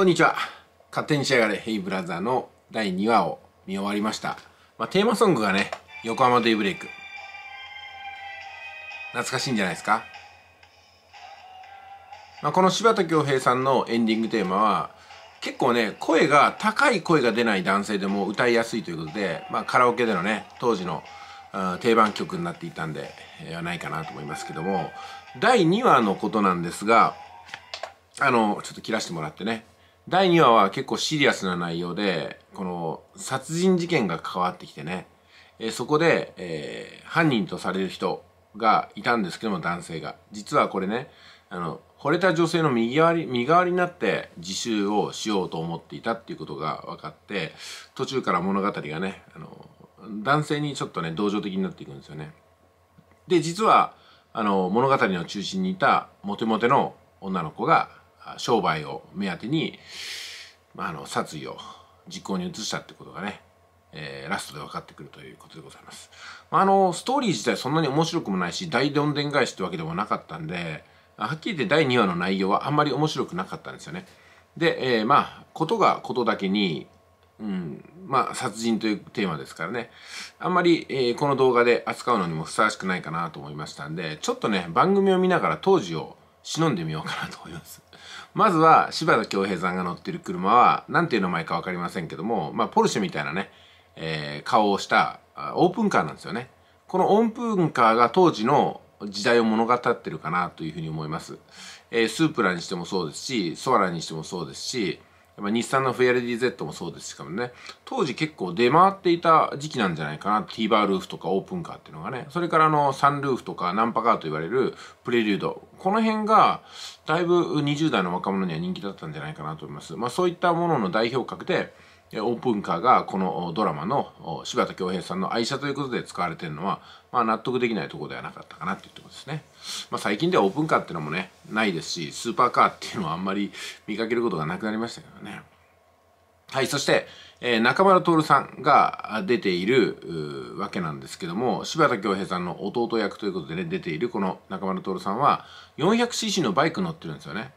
こんにちは勝手に仕上がれヘイブラザーの第2話を見終わりました、まあ、テーマソングがね横浜デイブレイク懐かしいんじゃないですか、まあ、この柴田恭平さんのエンディングテーマは結構ね声が高い声が出ない男性でも歌いやすいということで、まあ、カラオケでのね当時の定番曲になっていたんではないかなと思いますけども第2話のことなんですがあのちょっと切らしてもらってね第2話は結構シリアスな内容で、この殺人事件が関わってきてね、えー、そこで、えー、犯人とされる人がいたんですけども、男性が。実はこれね、あの、惚れた女性の身代わり、身代わりになって自習をしようと思っていたっていうことが分かって、途中から物語がね、あの、男性にちょっとね、同情的になっていくんですよね。で、実は、あの、物語の中心にいたモテモテの女の子が商売を目当てに、まあ、あの殺意を実行に移したってことがね、えー、ラストで分かってくるということでございます。まあ、あのストーリー自体そんなに面白くもないし大どんでん返しってわけでもなかったんではっきり言って第2話の内容はあんまり面白くなかったんですよね。で、えー、まあことがことだけにうん、まあ殺人というテーマですからねあんまり、えー、この動画で扱うのにもふさわしくないかなと思いましたんでちょっとね番組を見ながら当時を忍んでみようかなと思いますまずは柴田恭平さんが乗ってる車は何ていう名前か分かりませんけども、まあ、ポルシェみたいなね、えー、顔をしたオープンカーなんですよねこのオープンカーが当時の時代を物語ってるかなというふうに思います、えー、スープラにしてもそうですしソアラにしてもそうですしま日産の FLDZ もそうですかもね当時結構出回っていた時期なんじゃないかな T バールーフとかオープンカーっていうのがねそれからあのサンルーフとかナンパカーと言われるプレリュードこの辺がだいぶ20代の若者には人気だったんじゃないかなと思いますまあそういったものの代表格でオープンカーがこのドラマの柴田恭平さんの愛車ということで使われてるのは、まあ、納得できないところではなかったかなっていうところですね。まあ、最近ではオープンカーっていうのもね、ないですし、スーパーカーっていうのはあんまり 見かけることがなくなりましたけどね。はい、そして、えー、中村徹さんが出ているわけなんですけども、柴田恭平さんの弟役ということでね、出ているこの中村徹さんは、400cc のバイク乗ってるんですよね。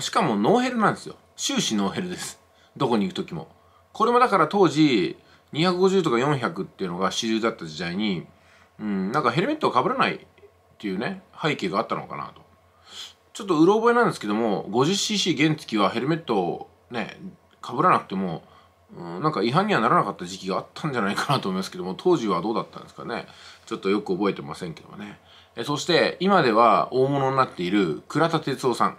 しかもノーヘルなんですよ。終始ノーヘルです。どこに行く時も。これもだから当時250とか400っていうのが主流だった時代に、うん、なんかヘルメットをかぶらないっていうね背景があったのかなとちょっとうろ覚えなんですけども 50cc 原付はヘルメットをねかぶらなくても、うん、なんか違反にはならなかった時期があったんじゃないかなと思いますけども当時はどうだったんですかねちょっとよく覚えてませんけどもねえそして今では大物になっている倉田哲夫さん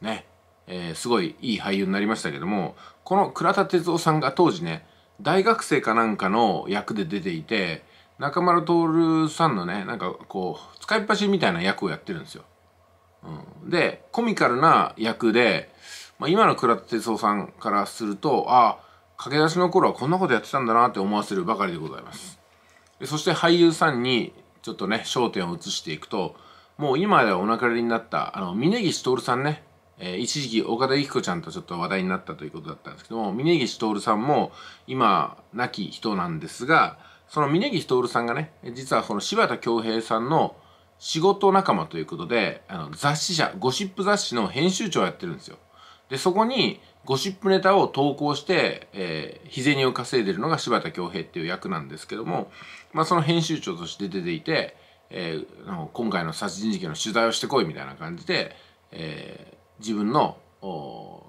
ねえー、すごいいい俳優になりましたけどもこの倉田哲夫さんが当時ね大学生かなんかの役で出ていて中丸徹さんのねなんかこう使いっ走りみたいな役をやってるんですよ。うん、でコミカルな役で、まあ、今の倉田哲夫さんからするとああ駆け出しの頃はこんなことやってたんだなって思わせるばかりでございます。でそして俳優さんにちょっとね焦点を移していくともう今ではお亡くなりになったあの峯岸徹さんねえー、一時期岡田由紀子ちゃんとちょっと話題になったということだったんですけども峯岸徹さんも今亡き人なんですがその峯岸徹さんがね実はその柴田恭平さんの仕事仲間ということであの雑誌社ゴシップ雑誌の編集長をやってるんですよ。でそこにゴシップネタを投稿して、えー、日銭を稼いでるのが柴田恭平っていう役なんですけども、まあ、その編集長として出ていて、えー、今回の殺人事件の取材をしてこいみたいな感じで、えー、自分の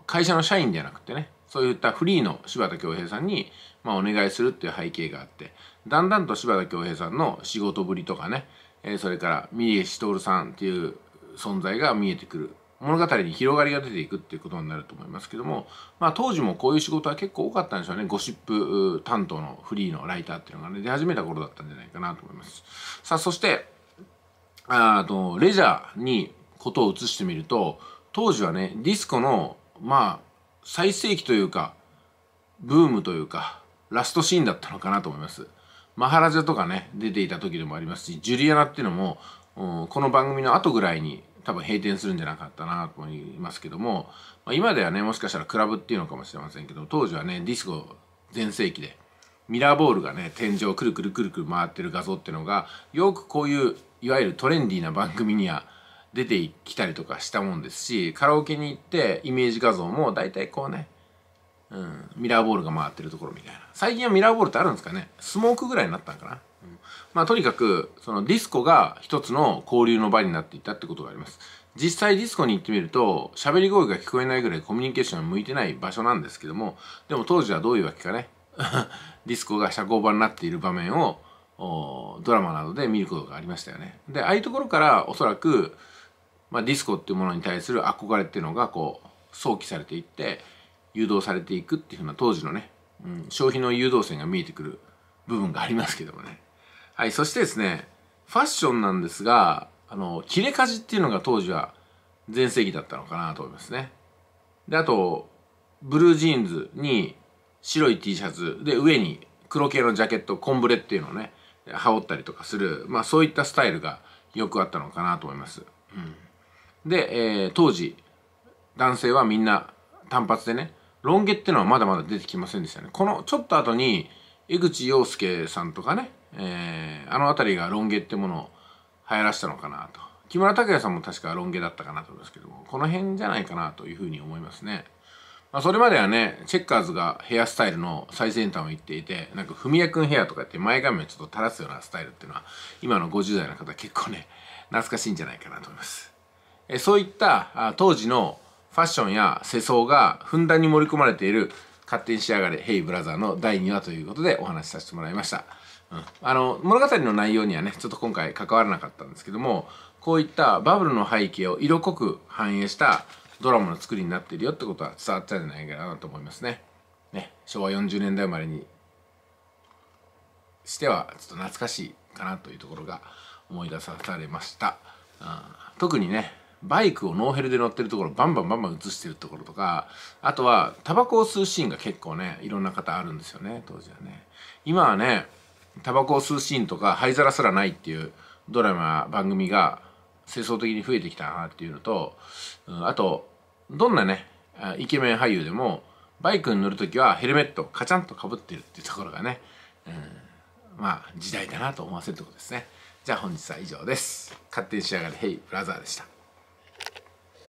会社の社員じゃなくてねそういったフリーの柴田恭平さんに、まあ、お願いするっていう背景があってだんだんと柴田恭平さんの仕事ぶりとかね、えー、それから三重徹さんっていう存在が見えてくる物語に広がりが出ていくっていうことになると思いますけども、まあ、当時もこういう仕事は結構多かったんでしょうねゴシップ担当のフリーのライターっていうのが、ね、出始めた頃だったんじゃないかなと思います。さあそしてあのレジャーにことを移してみると当時はねディスコのまあ最盛期というかブームというかラストシーンだったのかなと思いますマハラジャとかね出ていた時でもありますしジュリアナっていうのもこの番組の後ぐらいに多分閉店するんじゃなかったなと思いますけども、まあ、今ではねもしかしたらクラブっていうのかもしれませんけど当時はねディスコ全盛期でミラーボールがね天井をくるくるくるくる回ってる画像っていうのがよくこういういわゆるトレンディーな番組には出てきたりとかしたもんですしカラオケに行ってイメージ画像も大体こうね、うん、ミラーボールが回ってるところみたいな最近はミラーボールってあるんですかねスモークぐらいになったんかな、うん、まあとにかくそのディスコが一つの交流の場になっていたってことがあります実際ディスコに行ってみると喋り声が聞こえないぐらいコミュニケーションが向いてない場所なんですけどもでも当時はどういうわけかね ディスコが社交場になっている場面をドラマなどで見ることがありましたよね。でああいうところからおそらくまあ、ディスコっていうものに対する憧れっていうのがこう想起されていって誘導されていくっていうふうな当時のね、うん、消費の誘導線が見えてくる部分がありますけどもね。はい、そしてですね、ファッションなんですが、あの、切れ端っていうのが当時は全盛期だったのかなと思いますね。で、あと、ブルージーンズに白い T シャツで上に黒系のジャケット、コンブレっていうのをね、羽織ったりとかする、まあそういったスタイルがよくあったのかなと思います。うんで、えー、当時男性はみんな単発でねロン毛ってのはまだまだ出てきませんでしたねこのちょっと後に江口洋介さんとかね、えー、あの辺りがロン毛ってものを流行らしたのかなと木村拓哉さんも確かロン毛だったかなと思いますけどもこの辺じゃないかなというふうに思いますね、まあ、それまではねチェッカーズがヘアスタイルの最先端を言っていてなんか文也君ヘアとかって前髪をちょっと垂らすようなスタイルっていうのは今の50代の方結構ね懐かしいんじゃないかなと思いますそういった当時のファッションや世相がふんだんに盛り込まれている「勝手に仕上がれヘイブラザー」の第2話ということでお話しさせてもらいました、うん、あの物語の内容にはねちょっと今回関わらなかったんですけどもこういったバブルの背景を色濃く反映したドラマの作りになっているよってことは伝わっちゃうんじゃないかなと思いますねね昭和40年代生まれにしてはちょっと懐かしいかなというところが思い出されました、うん、特にねバイクをノーヘルで乗ってるところバンバンバンバン映してるところとかあとはタバコを吸うシーンが結構ねいろんな方あるんですよね当時はね今はねタバコを吸うシーンとか灰皿すらないっていうドラマ番組が世相的に増えてきたなっていうのと、うん、あとどんなねイケメン俳優でもバイクに乗る時はヘルメットカチャンとかぶってるっていうところがね、うん、まあ時代だなと思わせるとこですねじゃあ本日は以上です勝手に仕上がれヘイブラザーでした